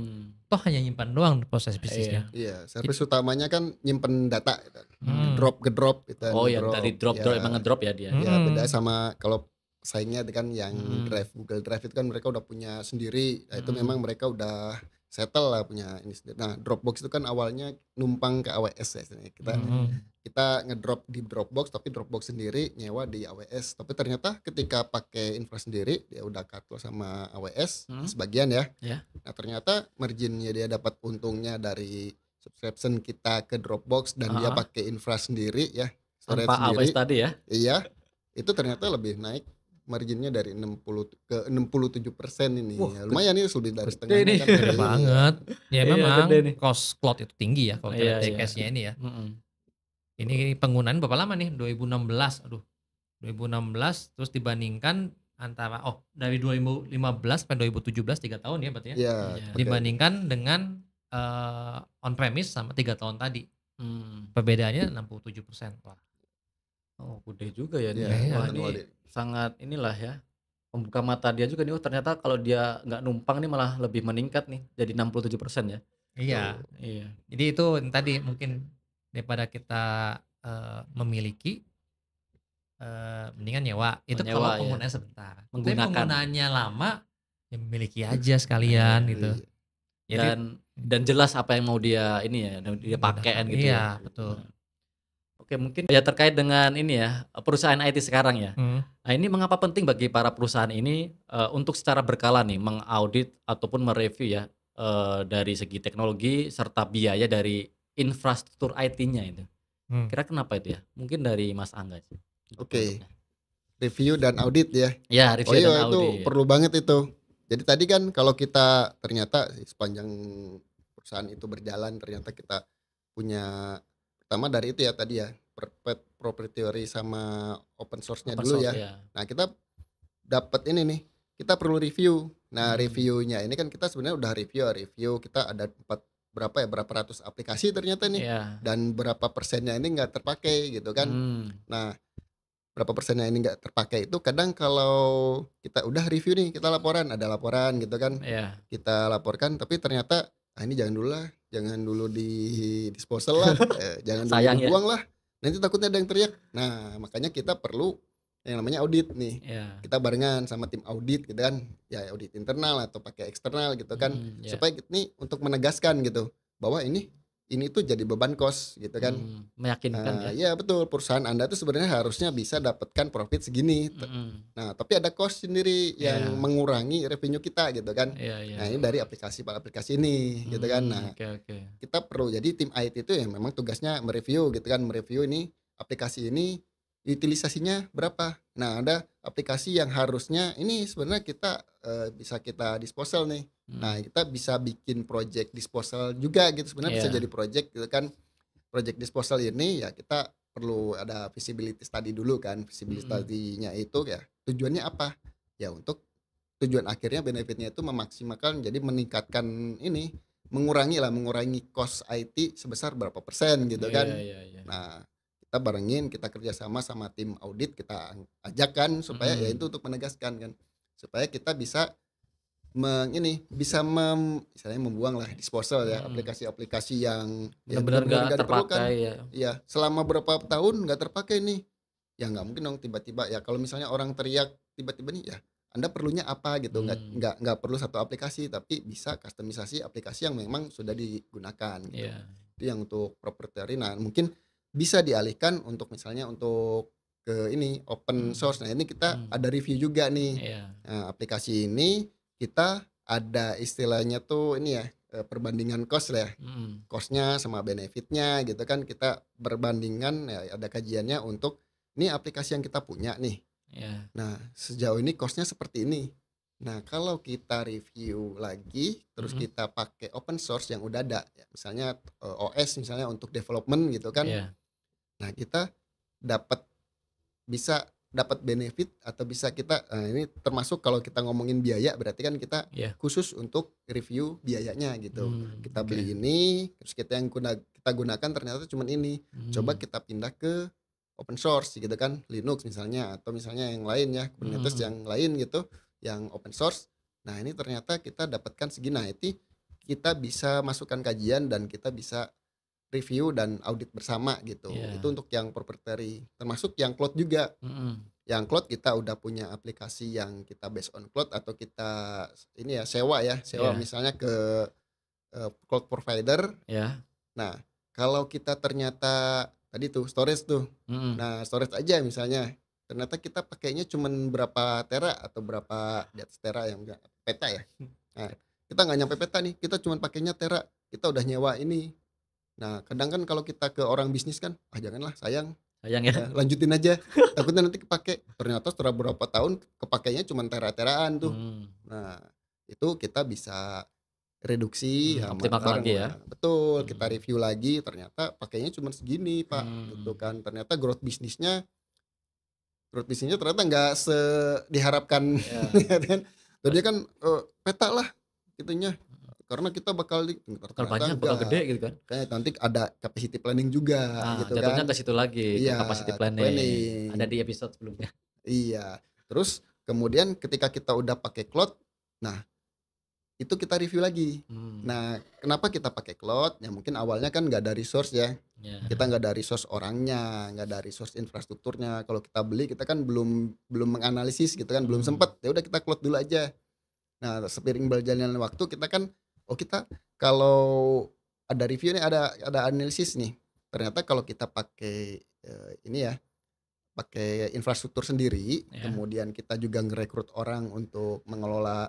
toh hanya nyimpan doang proses iya, bisnisnya iya gitu. service utamanya kan nyimpan data hmm. drop gedrop itu. oh ya dari drop ya. drop emang ngedrop ya dia ya beda hmm. sama kalau saingnya kan yang hmm. drive Google Drive itu kan mereka udah punya sendiri nah, itu hmm. memang mereka udah settle lah punya ini sendiri. Nah, Dropbox itu kan awalnya numpang ke AWS ya. Kita mm-hmm. kita ngedrop di Dropbox tapi Dropbox sendiri nyewa di AWS. Tapi ternyata ketika pakai infra sendiri dia udah katul sama AWS mm-hmm. sebagian ya. Yeah. Nah, ternyata marginnya dia dapat untungnya dari subscription kita ke Dropbox dan uh-huh. dia pakai infra sendiri ya. Tanpa sendiri. AWS tadi ya. Iya. Itu ternyata lebih naik marginnya dari 60 ke 67 persen ini Wah, ya, lumayan ini lebih dari setengah Kan, gede banget ya iya, memang cost cloud itu tinggi ya kalau iya, kita iya. cashnya ini ya mm ini penggunaan berapa lama nih 2016 aduh 2016 terus dibandingkan antara oh dari 2015 sampai 2017 tiga tahun ya berarti ya, ya dibandingkan okay. dengan uh, eh, on premise sama tiga tahun tadi hmm. perbedaannya 67 persen wah Oh, gede juga ya yeah, nih. Yeah, Wah, ini sangat inilah ya. pembuka mata dia juga nih. Oh, ternyata kalau dia nggak numpang nih malah lebih meningkat nih. Jadi 67% persen ya. Iya. iya. Jadi itu tadi mungkin daripada kita uh, memiliki uh, mendingan nyewa. Itu Menyewa, kalau iya. penggunaannya ya. sebentar. Menggunakan. Tapi penggunaannya lama ya memiliki aja iya, sekalian iya. gitu. Iya. Jadi, dan dan jelas apa yang mau dia ini ya, dia pakaian gitu. Ya. Iya, ya. betul. Nah Oke, mungkin ya terkait dengan ini ya, eh, perusahaan IT sekarang ya. Hmm. Nah, ini mengapa penting bagi para perusahaan ini uh, untuk secara berkala nih mengaudit ataupun mereview ya uh, dari segi teknologi serta biaya dari infrastruktur IT-nya itu. Hmm. Kira kenapa itu ya? Mungkin dari Mas Angga sih. Oke. Okay. Review dan audit ya. Ya, review oh, iya, dan itu perlu banget itu. Jadi tadi kan kalau kita ternyata sepanjang perusahaan itu berjalan ternyata kita punya pertama dari itu ya tadi ya proprietary sama open source-nya open dulu source, ya. ya. Nah, kita dapat ini nih. Kita perlu review. Nah, hmm. reviewnya ini kan kita sebenarnya udah review, ya, review kita ada empat berapa ya berapa ratus aplikasi ternyata nih yeah. dan berapa persennya ini nggak terpakai gitu kan. Hmm. Nah, berapa persennya ini nggak terpakai itu kadang kalau kita udah review nih kita laporan ada laporan gitu kan. Yeah. Kita laporkan tapi ternyata ah ini jangan dulu lah jangan dulu di disposal lah, eh, jangan dulu Sayang ya. dibuang ya. lah. Nanti takutnya ada yang teriak. Nah, makanya kita perlu yang namanya audit nih. Yeah. Kita barengan sama tim audit gitu kan. Ya audit internal atau pakai eksternal gitu kan. Hmm, yeah. Supaya ini untuk menegaskan gitu bahwa ini ini tuh jadi beban kos gitu kan hmm, meyakinkan nah, ya. ya betul perusahaan anda tuh sebenarnya harusnya bisa dapatkan profit segini hmm, hmm. nah tapi ada cost sendiri yang yeah. mengurangi revenue kita gitu kan yeah, yeah. nah ini iya. dari aplikasi aplikasi ini hmm, gitu kan hmm, nah okay, okay. kita perlu jadi tim IT itu yang memang tugasnya mereview gitu kan mereview ini aplikasi ini utilisasinya berapa. Nah, ada aplikasi yang harusnya ini sebenarnya kita uh, bisa kita disposal nih. Hmm. Nah, kita bisa bikin project disposal juga gitu. Sebenarnya yeah. bisa iya. jadi project gitu kan. Project disposal ini ya kita perlu ada visibility study dulu kan. Visibility hmm. study-nya itu ya tujuannya apa? Ya untuk tujuan akhirnya benefitnya itu memaksimalkan jadi meningkatkan ini mengurangi lah mengurangi cost IT sebesar berapa persen gitu yeah, kan. Yeah, yeah, yeah. Nah, kita barengin kita kerjasama sama tim audit kita ajakan supaya ya hmm. ya itu untuk menegaskan kan supaya kita bisa meng, ini bisa mem, misalnya membuang lah disposal ya hmm. aplikasi-aplikasi hmm. yang ya benar-benar ya, nggak terpakai ya. ya selama berapa tahun nggak terpakai nih ya nggak mungkin dong tiba-tiba ya kalau misalnya orang teriak tiba-tiba nih ya anda perlunya apa gitu nggak hmm. nggak nggak perlu satu aplikasi tapi bisa kustomisasi aplikasi yang memang sudah digunakan gitu. yeah. itu yang untuk proprietary nah mungkin bisa dialihkan untuk misalnya untuk ke ini open hmm. source. Nah, ini kita hmm. ada review juga nih. Yeah. Nah, aplikasi ini kita ada istilahnya tuh ini ya eh, perbandingan cost lah ya. Hmm. Costnya sama benefitnya gitu kan kita berbandingan ya ada kajiannya untuk ini aplikasi yang kita punya nih. Yeah. Nah, sejauh ini costnya seperti ini. Nah, kalau kita review lagi, terus -hmm. kita pakai open source yang udah ada, ya, misalnya uh, eh, OS misalnya untuk development gitu kan. Yeah. Nah, kita dapat bisa dapat benefit atau bisa kita uh, ini termasuk kalau kita ngomongin biaya berarti kan kita yeah. khusus untuk review biayanya gitu. Hmm, kita okay. beli ini, terus kita yang guna, kita gunakan ternyata cuma ini. Hmm. Coba kita pindah ke open source gitu kan, Linux misalnya atau misalnya yang lain ya, Kubernetes hmm. yang lain gitu yang open source. Nah ini ternyata kita dapatkan segi nanti kita bisa masukkan kajian dan kita bisa review dan audit bersama gitu. Yeah. Itu untuk yang proprietary, termasuk yang cloud juga. Mm -hmm. Yang cloud kita udah punya aplikasi yang kita based on cloud atau kita ini ya sewa ya, sewa yeah. misalnya ke uh, cloud provider. Yeah. Nah kalau kita ternyata tadi tuh storage tuh, mm -hmm. nah storage aja misalnya ternyata kita pakainya cuma berapa tera atau berapa di tera yang enggak peta ya nah, kita nggak nyampe peta nih kita cuma pakainya tera kita udah nyewa ini nah kadang kan kalau kita ke orang bisnis kan ah janganlah sayang sayang ya nah, lanjutin aja takutnya nanti kepake ternyata setelah berapa tahun kepakainya cuma tera-teraan tuh hmm. nah itu kita bisa reduksi hmm, ya, lagi ya betul hmm. kita review lagi ternyata pakainya cuma segini pak hmm. gitu kan ternyata growth bisnisnya road missingnya ternyata nggak se diharapkan iya. ya kan jadi dia kan uh, peta lah itunya karena kita bakal di bakal banyak enggak. bakal gede gitu kan kayak nanti ada capacity planning juga nah, gitu jatuhnya kan. ke situ lagi iya, capacity planning. planning ada di episode sebelumnya iya terus kemudian ketika kita udah pakai cloud nah itu kita review lagi. Hmm. Nah, kenapa kita pakai cloud? Ya mungkin awalnya kan nggak ada resource ya. Yeah. Kita nggak ada resource orangnya, nggak ada resource infrastrukturnya. Kalau kita beli, kita kan belum belum menganalisis kita gitu kan, hmm. belum sempat. Ya udah kita cloud dulu aja. Nah, sepiring berjalan waktu kita kan oh kita kalau ada review nih, ada ada analisis nih. Ternyata kalau kita pakai eh, ini ya, pakai infrastruktur sendiri, yeah. kemudian kita juga ngerekrut orang untuk mengelola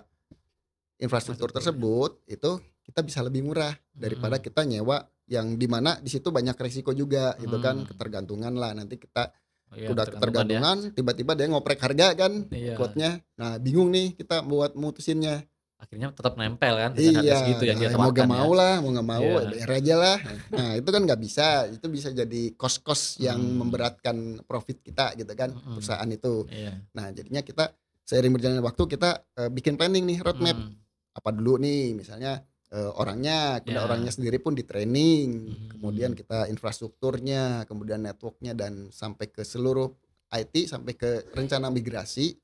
infrastruktur ya. tersebut itu kita bisa lebih murah daripada hmm. kita nyewa yang dimana di situ banyak resiko juga gitu kan. hmm. kan ketergantungan lah nanti kita oh, iya, udah ya. ketergantungan tiba-tiba ya. dia ngoprek harga kan iya. kuatnya nah bingung nih kita buat mutusinnya akhirnya tetap nempel kan iya gitu yang nah, dia mau gak ya. lah mau gak mau yeah. Ya bayar aja lah nah itu kan nggak bisa itu bisa jadi kos-kos hmm. yang memberatkan profit kita gitu kan hmm. perusahaan itu yeah. nah jadinya kita seiring berjalannya waktu kita uh, bikin planning nih roadmap hmm apa dulu nih misalnya uh, orangnya kuda yeah. orangnya sendiri pun di training hmm. kemudian kita infrastrukturnya kemudian networknya dan sampai ke seluruh IT sampai ke rencana migrasi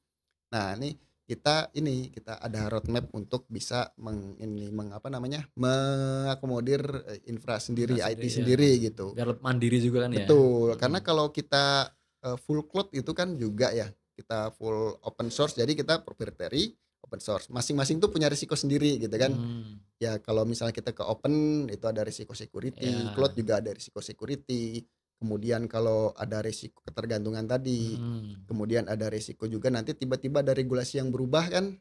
nah ini kita ini kita ada roadmap untuk bisa meng ini mengapa namanya mengakomodir eh, infra sendiri infra IT sendiri, ya. gitu biar mandiri juga kan betul, ya betul karena hmm. kalau kita uh, full cloud itu kan juga ya kita full open source jadi kita proprietary open source. Masing-masing tuh punya risiko sendiri gitu kan. Hmm. Ya kalau misalnya kita ke open itu ada risiko security, yeah. cloud juga ada risiko security. Kemudian kalau ada risiko ketergantungan tadi, hmm. kemudian ada risiko juga nanti tiba-tiba ada regulasi yang berubah kan.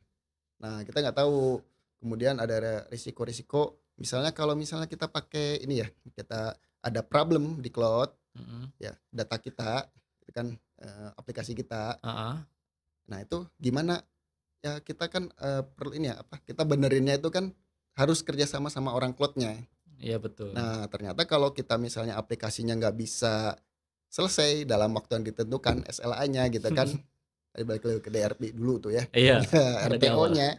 Nah, kita nggak tahu. Kemudian ada risiko-risiko misalnya kalau misalnya kita pakai ini ya, kita ada problem di cloud. Hmm. Ya, data kita kan eh, aplikasi kita. Uh -huh. Nah, itu gimana ya kita kan uh, perlu ini ya apa kita benerinnya itu kan harus kerja sama sama orang cloudnya iya betul nah ternyata kalau kita misalnya aplikasinya nggak bisa selesai dalam waktu yang ditentukan SLA-nya gitu kan hmm. tadi balik lagi ke DRP dulu tuh ya iya RPO-nya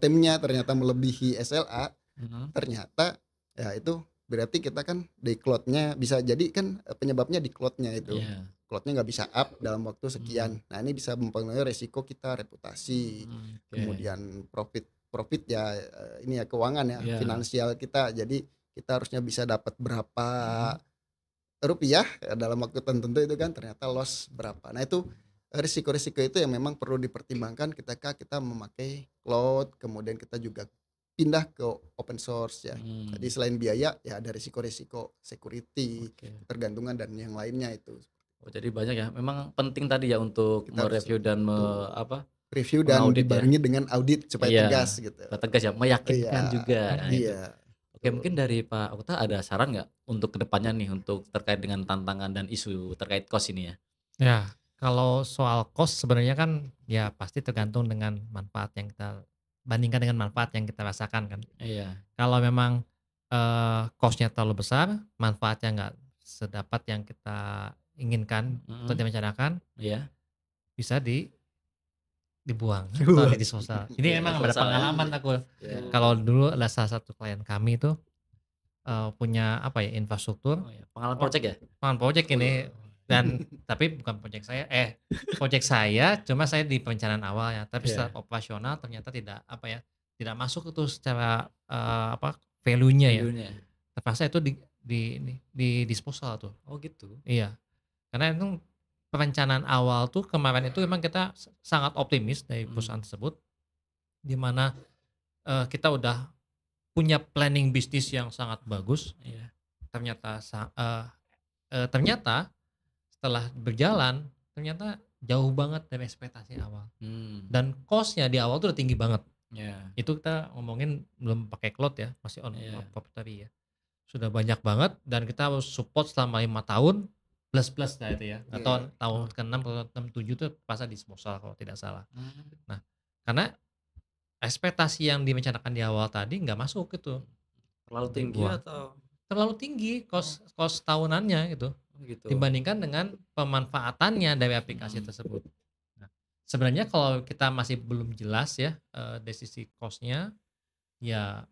timnya ternyata melebihi SLA uh hmm. ternyata ya itu berarti kita kan di cloudnya bisa jadi kan eh, penyebabnya di cloudnya itu yeah. Cloudnya nggak bisa up dalam waktu hmm. sekian. Hmm. Nah ini bisa mempengaruhi resiko kita reputasi, hmm, okay. kemudian profit profit ya eh, ini ya keuangan ya yeah. finansial kita. Jadi kita harusnya bisa dapat berapa hmm. rupiah dalam waktu tertentu itu kan ternyata loss berapa. Nah itu risiko-risiko itu yang memang perlu dipertimbangkan ketika kita memakai cloud, kemudian kita juga pindah ke open source ya. Hmm. Jadi selain biaya ya ada risiko-risiko security, okay. tergantungan dan yang lainnya itu. Oh, jadi banyak ya. Memang penting tadi ya untuk kita mereview dan me, apa? Review dan ya. dibarengi ya. dengan audit supaya iya, tegas gitu. Tegas ya, meyakinkan iya, juga. Nah, iya. Itu. Oke, mungkin dari Pak Uta ada saran nggak untuk kedepannya nih untuk terkait dengan tantangan dan isu terkait kos ini ya? Ya, kalau soal kos sebenarnya kan ya pasti tergantung dengan manfaat yang kita bandingkan dengan manfaat yang kita rasakan kan. Iya. Kalau memang eh, kosnya uh, terlalu besar, manfaatnya nggak sedapat yang kita inginkan mm-hmm. atau direncanakan yeah. bisa di dibuang atau di disposal. Ini yeah, emang ada ya. pengalaman aku. Yeah. Kalau dulu ada salah satu klien kami itu uh, punya apa ya infrastruktur. Oh, iya, ya. Pengalaman proyek ya? Pengalaman proyek ini oh. dan tapi bukan proyek saya. Eh, proyek saya cuma saya di perencanaan awal ya, tapi yeah. secara operasional ternyata tidak apa ya, tidak masuk itu secara uh, apa value-nya, ya. value-nya ya. Terpaksa itu di di ini di disposal tuh. Oh gitu. Iya. Karena itu perencanaan awal tuh kemarin itu memang kita sangat optimis dari hmm. perusahaan tersebut di mana uh, kita udah punya planning bisnis yang sangat bagus. ya. Ternyata uh, uh, ternyata setelah berjalan ternyata jauh banget dari ekspektasi awal. Hmm. Dan costnya di awal tuh udah tinggi banget. Yeah. Itu kita ngomongin belum pakai cloud ya, masih on yeah. property ya. Sudah banyak banget dan kita harus support selama lima tahun plus plus lah itu ya iya, atau iya. tahun ke enam atau enam tujuh itu di disposal kalau tidak salah hmm. nah karena ekspektasi yang dimencanakan di awal tadi nggak masuk itu terlalu tinggi Wah. atau terlalu tinggi kos hmm. kos tahunannya gitu, oh, gitu. dibandingkan dengan pemanfaatannya dari aplikasi hmm. tersebut nah, sebenarnya kalau kita masih belum jelas ya uh, dari sisi kosnya ya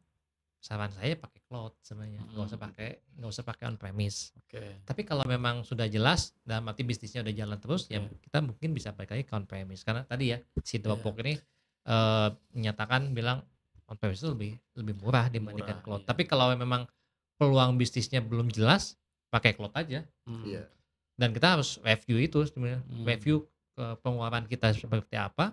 saran saya ya pakai cloud sebenarnya nggak hmm. usah pakai nggak usah pakai on premise okay. tapi kalau memang sudah jelas dan mati bisnisnya udah jalan terus okay. ya kita mungkin bisa pakai ke on premise karena tadi ya si iya. Dropbox yeah. ini uh, menyatakan bilang on premise itu lebih lebih murah dibandingkan murah, cloud yeah. tapi kalau memang peluang bisnisnya belum jelas pakai cloud aja hmm. yeah. dan kita harus review itu sebenarnya hmm. review ke pengeluaran kita seperti apa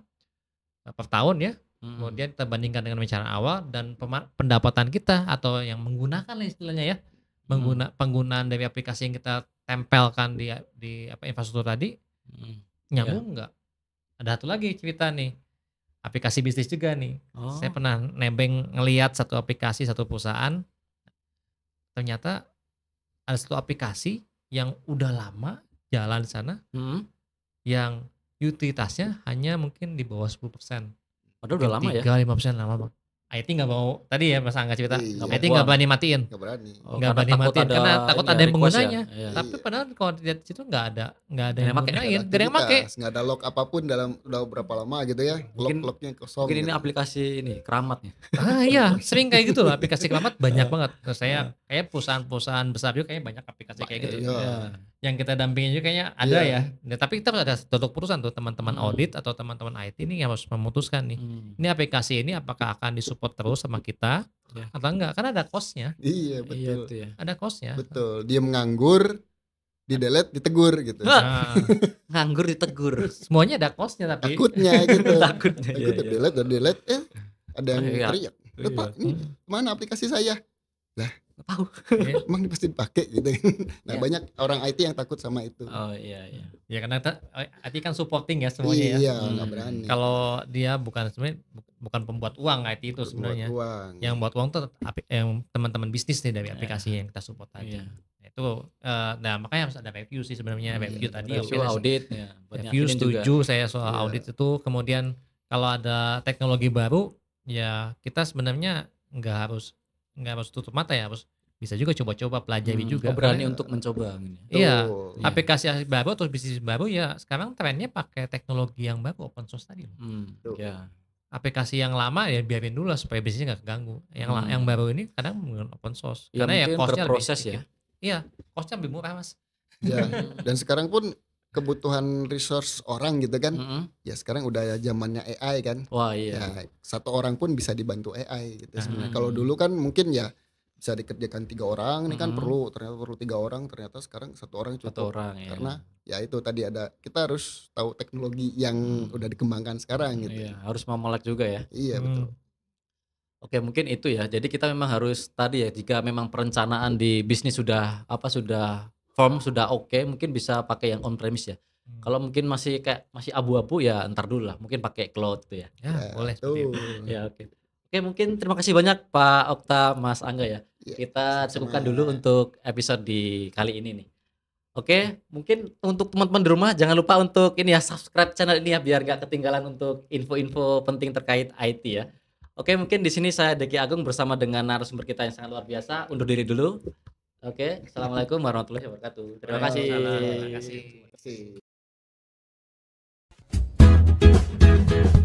eh, per tahun ya Hmm. Kemudian kita bandingkan dengan rencana awal dan pendapatan kita atau yang menggunakan istilahnya ya, pengguna mm. penggunaan dari aplikasi yang kita tempelkan di di apa infrastruktur tadi Mm. nyambung yeah. nggak? Ada satu lagi cerita nih aplikasi bisnis juga nih. Oh. Saya pernah nebeng ngelihat satu aplikasi satu perusahaan ternyata ada satu aplikasi yang udah lama jalan di sana Mm. yang utilitasnya hanya mungkin di bawah 10% Padahal udah lama ya. 3 persen lama, Bang. IT nggak mau tadi ya Mas Angga cerita. Iya, IT nggak berani matiin. Nggak berani. Oh, nggak oh, gak berani matiin ada, karena takut ada yang penggunanya. Ya? Iya. Tapi iya. padahal kalau dilihat situ nggak ada nggak ada yang pakai. nggak ada yang pakai. Nggak ada lock apapun dalam udah berapa lama gitu ya. Mungkin, Log-lognya kosong. Mungkin gitu. ini aplikasi ini keramatnya. Ah iya, sering kayak gitu loh aplikasi keramat banyak iya. banget. Terus saya iya. kayak perusahaan-perusahaan besar juga kayak banyak aplikasi kayak gitu. Iya. Ya yang kita dampingin juga kayaknya ada yeah. ya. Nah, tapi kita harus ada tutup perusahaan tuh teman-teman hmm. audit atau teman-teman IT ini yang harus memutuskan nih. Hmm. Ini aplikasi ini apakah akan disupport terus sama kita yeah. atau enggak? Karena ada costnya. Iya, iya betul. Iya, ya. Ada costnya. Betul. Dia menganggur, di delete ditegur gitu. Nah. Nganggur ditegur. Semuanya ada costnya tapi. Takutnya gitu. Takutnya. Iya, Takut iya, delete dan delete eh ada yang iya. teriak. Iya. Pak, ini hmm. mana aplikasi saya? Lah, nggak tahu yeah. emang pasti dipakai gitu iya. nah yeah. banyak orang IT yang takut sama itu oh iya iya ya karena IT kan supporting ya semuanya iya, ya iya hmm. berani kalau dia bukan sebenarnya bukan pembuat uang IT itu sebenarnya uang. yang buat uang tuh yang teman-teman bisnis nih dari yeah. aplikasi iya. yang kita support tadi yeah. Iya. itu eh, nah makanya harus ada review sih sebenarnya yeah. review tadi review okay, audit ya, review setuju saya soal yeah. audit itu kemudian kalau ada teknologi baru ya kita sebenarnya nggak harus nggak harus tutup mata ya harus bisa juga coba-coba pelajari hmm, juga. berani untuk mencoba. Iya, oh. aplikasi baru atau bisnis baru ya sekarang trennya pakai teknologi yang baru open source tadi. Hmm, ya. Aplikasi yang lama ya biarin dulu lah supaya bisnisnya nggak keganggu. Yang hmm. yang baru ini kadang menggunakan open source. Ya, Karena ya costnya lebih ya. Iya, costnya lebih murah mas. Ya. Hmm. Dan sekarang pun kebutuhan resource orang gitu kan. Mm -hmm. Ya sekarang udah ya zamannya AI kan. Wah iya. Ya, satu orang pun bisa dibantu AI gitu Mm -hmm. Kalau dulu kan mungkin ya bisa dikerjakan tiga orang ini mm -hmm. kan perlu ternyata perlu tiga orang ternyata sekarang satu orang cukup satu orang, ya. karena ya itu tadi ada kita harus tahu teknologi yang mm. udah dikembangkan sekarang gitu iya, harus memelak juga ya iya hmm. betul oke mungkin itu ya jadi kita memang harus tadi ya jika memang perencanaan di bisnis sudah apa sudah firm sudah oke okay, mungkin bisa pakai yang on premise ya hmm. kalau mungkin masih kayak masih abu-abu ya ntar dulu lah mungkin pakai cloud gitu ya ya, ya boleh tuh. ya oke okay. oke mungkin terima kasih banyak Pak Okta Mas Angga ya, ya kita cukupkan dulu untuk episode di kali ini nih Oke, mungkin untuk teman-teman di rumah jangan lupa untuk ini ya subscribe channel ini ya biar gak ketinggalan untuk info-info penting terkait IT ya. Oke, mungkin di sini saya Deki Agung bersama dengan narasumber kita yang sangat luar biasa. Undur diri dulu. Oke, assalamualaikum warahmatullahi wabarakatuh. Terima kasih. Terima kasih. Terima kasih.